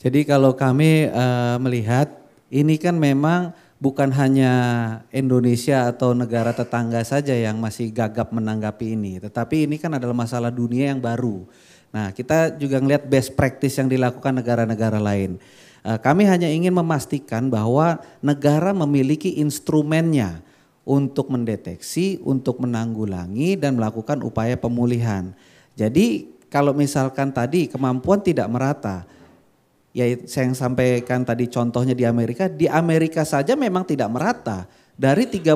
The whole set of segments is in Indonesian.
Jadi kalau kami uh, melihat ini kan memang bukan hanya Indonesia atau negara tetangga saja yang masih gagap menanggapi ini, tetapi ini kan adalah masalah dunia yang baru. Nah, kita juga melihat best practice yang dilakukan negara-negara lain. Uh, kami hanya ingin memastikan bahwa negara memiliki instrumennya untuk mendeteksi, untuk menanggulangi dan melakukan upaya pemulihan. Jadi kalau misalkan tadi kemampuan tidak merata, ya saya yang sampaikan tadi contohnya di Amerika, di Amerika saja memang tidak merata. Dari 37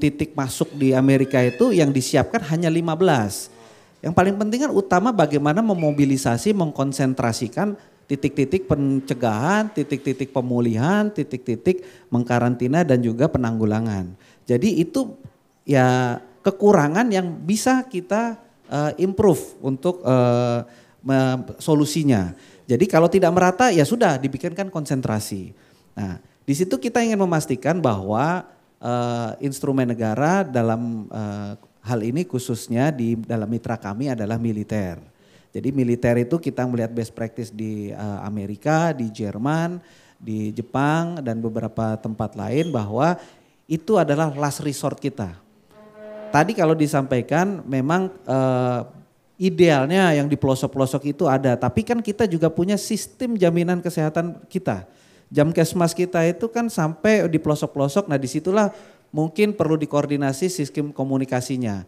titik masuk di Amerika itu yang disiapkan hanya 15. Yang paling penting kan utama bagaimana memobilisasi, mengkonsentrasikan titik-titik pencegahan, titik-titik pemulihan, titik-titik mengkarantina dan juga penanggulangan. Jadi itu ya kekurangan yang bisa kita eh, improve untuk eh, solusinya. Jadi kalau tidak merata ya sudah dibikinkan konsentrasi. Nah, di situ kita ingin memastikan bahwa uh, instrumen negara dalam uh, hal ini khususnya di dalam mitra kami adalah militer. Jadi militer itu kita melihat best practice di uh, Amerika, di Jerman, di Jepang dan beberapa tempat lain bahwa itu adalah last resort kita. Tadi kalau disampaikan memang uh, idealnya yang di pelosok-pelosok itu ada, tapi kan kita juga punya sistem jaminan kesehatan kita. Jam kesmas kita itu kan sampai di pelosok-pelosok, nah disitulah mungkin perlu dikoordinasi sistem komunikasinya.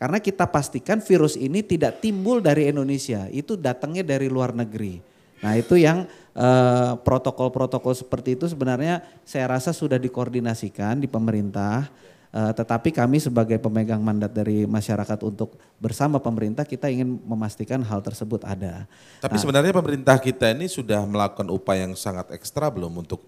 Karena kita pastikan virus ini tidak timbul dari Indonesia, itu datangnya dari luar negeri. Nah itu yang eh, protokol-protokol eh, seperti itu sebenarnya saya rasa sudah dikoordinasikan di pemerintah Uh, tetapi kami sebagai pemegang mandat dari masyarakat untuk bersama pemerintah kita ingin memastikan hal tersebut ada. Tapi nah, sebenarnya pemerintah kita ini sudah melakukan upaya yang sangat ekstra belum untuk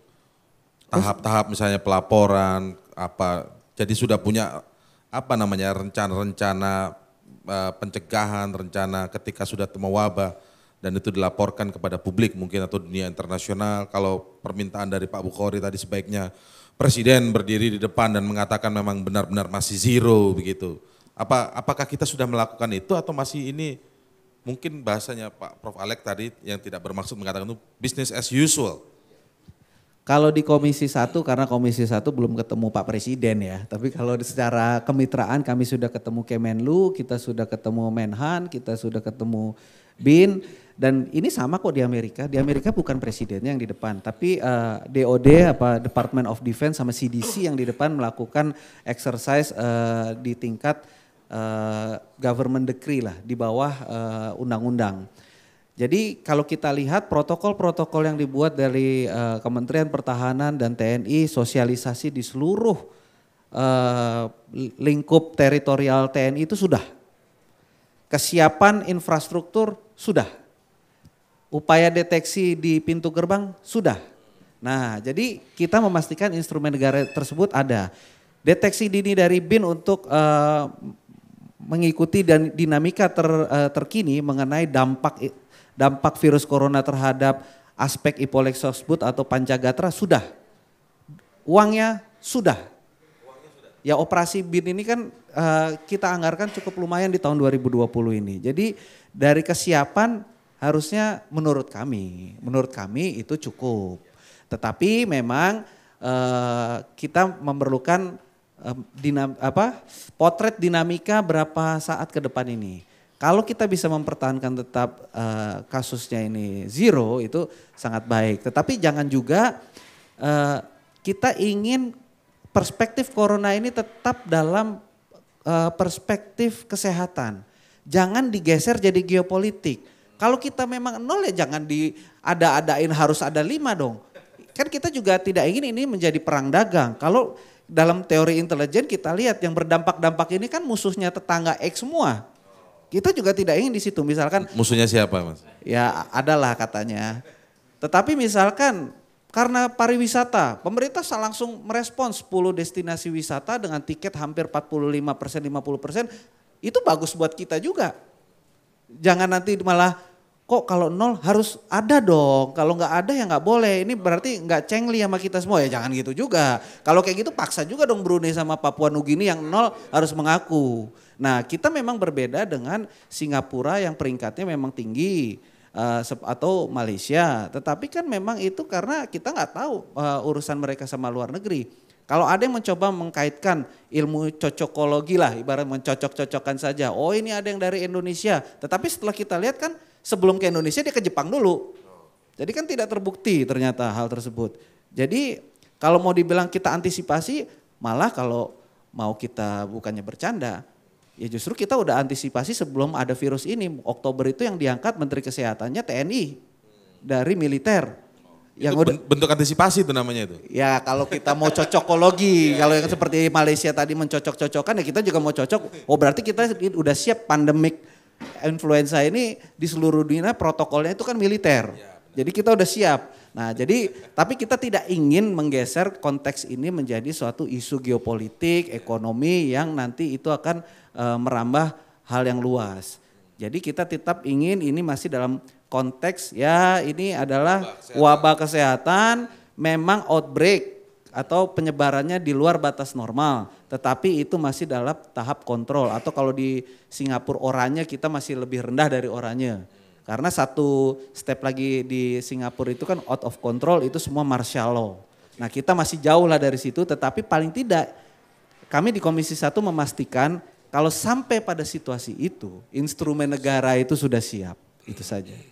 tahap-tahap misalnya pelaporan apa jadi sudah punya apa namanya rencana-rencana uh, pencegahan, rencana ketika sudah temu wabah dan itu dilaporkan kepada publik mungkin atau dunia internasional kalau permintaan dari Pak Bukhari tadi sebaiknya presiden berdiri di depan dan mengatakan memang benar-benar masih zero begitu. Apa apakah kita sudah melakukan itu atau masih ini mungkin bahasanya Pak Prof Alek tadi yang tidak bermaksud mengatakan itu business as usual. Kalau di Komisi 1 karena Komisi 1 belum ketemu Pak Presiden ya. Tapi kalau secara kemitraan kami sudah ketemu Kemenlu, kita sudah ketemu Menhan, kita sudah ketemu BIN dan ini sama kok di Amerika. Di Amerika bukan presidennya yang di depan, tapi uh, eh, DOD apa Department of Defense sama CDC yang di depan melakukan exercise uh, di tingkat uh, government decree lah di bawah undang-undang. Uh, Jadi kalau kita lihat protokol-protokol yang dibuat dari uh, Kementerian Pertahanan dan TNI sosialisasi di seluruh uh, lingkup teritorial TNI itu sudah. Kesiapan infrastruktur sudah upaya deteksi di pintu gerbang sudah. Nah, jadi kita memastikan instrumen negara tersebut ada. Deteksi dini dari BIN untuk uh, mengikuti dan dinamika ter, uh, terkini mengenai dampak dampak virus corona terhadap aspek tersebut atau pancagatra sudah. sudah. Uangnya sudah. Ya operasi BIN ini kan uh, kita anggarkan cukup lumayan di tahun 2020 ini. Jadi dari kesiapan harusnya menurut kami, menurut kami itu cukup. Tetapi memang uh, kita memerlukan uh, dinam, apa potret dinamika berapa saat ke depan ini. Kalau kita bisa mempertahankan tetap uh, kasusnya ini zero itu sangat baik. Tetapi jangan juga uh, kita ingin perspektif corona ini tetap dalam uh, perspektif kesehatan. Jangan digeser jadi geopolitik kalau kita memang nol ya jangan di ada-adain harus ada lima dong. Kan kita juga tidak ingin ini menjadi perang dagang. Kalau dalam teori intelijen kita lihat yang berdampak-dampak ini kan musuhnya tetangga X semua. Kita juga tidak ingin di situ misalkan. Musuhnya siapa mas? Ya adalah katanya. Tetapi misalkan karena pariwisata, pemerintah langsung merespons 10 destinasi wisata dengan tiket hampir 45 persen, 50 persen. Itu bagus buat kita juga. Jangan nanti malah kok kalau nol harus ada dong. Kalau nggak ada ya nggak boleh. Ini berarti nggak cengli sama kita semua ya jangan gitu juga. Kalau kayak gitu paksa juga dong Brunei sama Papua Nugini yang nol harus mengaku. Nah kita memang berbeda dengan Singapura yang peringkatnya memang tinggi. Uh, atau Malaysia, tetapi kan memang itu karena kita nggak tahu uh, urusan mereka sama luar negeri. Kalau ada yang mencoba mengkaitkan ilmu cocokologi lah, ibarat mencocok-cocokkan saja. Oh ini ada yang dari Indonesia. Tetapi setelah kita lihat kan sebelum ke Indonesia dia ke Jepang dulu. Jadi kan tidak terbukti ternyata hal tersebut. Jadi kalau mau dibilang kita antisipasi, malah kalau mau kita bukannya bercanda, ya justru kita udah antisipasi sebelum ada virus ini. Oktober itu yang diangkat Menteri Kesehatannya TNI dari militer. yang udah, bentuk antisipasi itu namanya itu. Ya kalau kita mau cocokologi, iya, iya, kalau yang iya. seperti Malaysia tadi mencocok cocokan ya kita juga mau cocok. Oh berarti kita udah siap pandemik influenza ini di seluruh dunia protokolnya itu kan militer. Ya, jadi kita udah siap. Nah, jadi tapi kita tidak ingin menggeser konteks ini menjadi suatu isu geopolitik, iya. ekonomi yang nanti itu akan e, merambah hal yang luas. Jadi kita tetap ingin ini masih dalam konteks ya ini adalah wabah kesehatan, wabah kesehatan memang outbreak atau penyebarannya di luar batas normal, tetapi itu masih dalam tahap kontrol atau kalau di Singapura orangnya kita masih lebih rendah dari orangnya. Karena satu step lagi di Singapura itu kan out of control itu semua martial law. Nah, kita masih jauh lah dari situ tetapi paling tidak kami di Komisi Satu memastikan kalau sampai pada situasi itu instrumen negara itu sudah siap. Itu saja.